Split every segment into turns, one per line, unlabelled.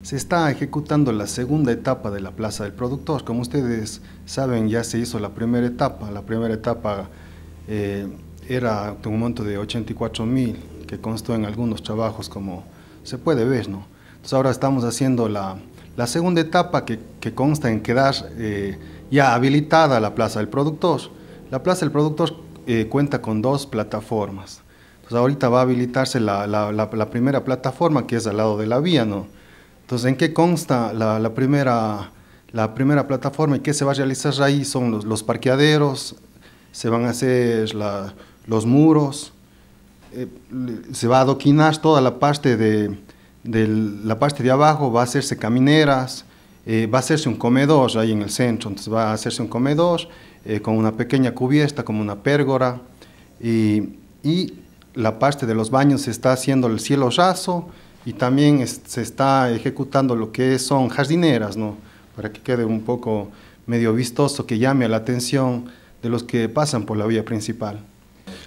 Se está ejecutando la segunda etapa de la Plaza del Productor. Como ustedes saben, ya se hizo la primera etapa. La primera etapa era eh, era un monto de 84 mil, que constó en algunos trabajos, como se puede ver. Entonces ahora estamos haciendo la, segunda etapa, que, consta en quedar eh, ya habilitada la Plaza del Productor. La Plaza del Productor eh, cuenta con dos plataformas. Entonces ahorita va a habilitarse la, la primera plataforma, que es al lado de la vía, ¿no? Entonces, ¿en qué consta la, primera, la primera plataforma y qué se va a realizar ahí? Son los, parqueaderos, se van a hacer los muros, eh, se va a adoquinar toda la parte de, la parte de abajo, va a hacerse camineras, eh, va a hacerse un comedor ahí en el centro, entonces va a hacerse un comedor eh, con una pequeña cubierta, como una pérgora, y, y la parte de los baños se está haciendo el cielo raso, y también se está ejecutando lo que son jardineras, para que quede un poco medio vistoso, que llame a la atención de los que pasan por la vía principal.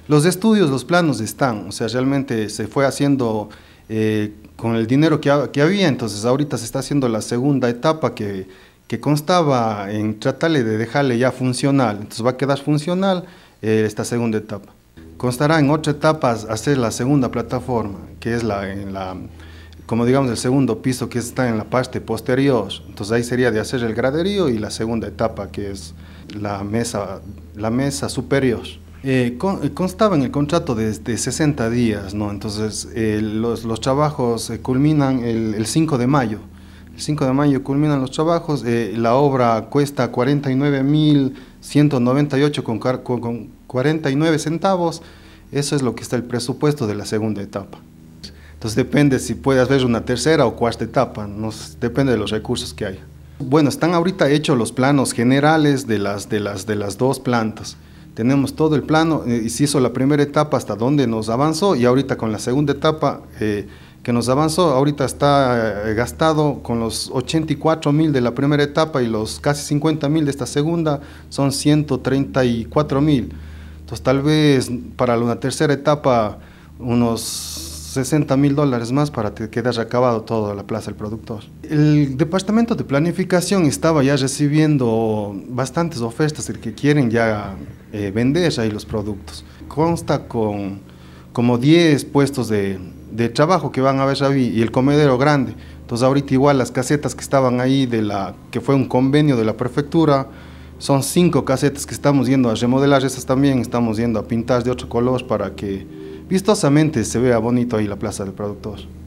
Los estudios, los planos están, o sea, realmente se fue haciendo eh, con el dinero que, había, entonces ahorita se está haciendo la segunda etapa que, que constaba en tratarle de dejarle ya funcional, entonces va a quedar funcional eh, esta segunda etapa constará en ocho etapas hacer la segunda plataforma, que es la, en la, como digamos el segundo piso que está en la parte posterior. Entonces ahí sería de hacer el graderío y la segunda etapa que es la mesa, la mesa superior. Eh, eh, constaba en el contrato de, 60 días, ¿no? entonces eh, los, los, trabajos culminan el, 5 de mayo. El 5 de mayo culminan los trabajos, la obra cuesta 49 mil 198 con, 49 centavos, eso es lo que está el presupuesto de la segunda etapa. Entonces depende si puede ver una tercera o cuarta etapa, nos, depende de los recursos que haya. Bueno, están ahorita hechos los planos generales de las, de las, de las dos plantas. Tenemos todo el plano, eh, y se hizo la primera etapa hasta donde nos avanzó y ahorita con la segunda etapa... Eh, que nos avanzó. Ahorita está eh, gastado con los 84 mil de la primera etapa y los casi 50 mil de esta segunda, son 134 mil. Entonces tal vez para una tercera etapa unos 60 mil dólares más para que quedas acabado toda la plaza del productor. El departamento de planificación estaba ya recibiendo bastantes ofertas de que quieren ya eh, vender ahí los productos. Consta con como 10 puestos de, de trabajo que van a ver y el comedero grande. Entonces ahorita igual las casetas que estaban ahí, de la, que fue un convenio de la prefectura, son cinco casetas que estamos yendo a remodelar, esas también estamos yendo a pintar de otro color para que vistosamente se vea bonito ahí la plaza del productor.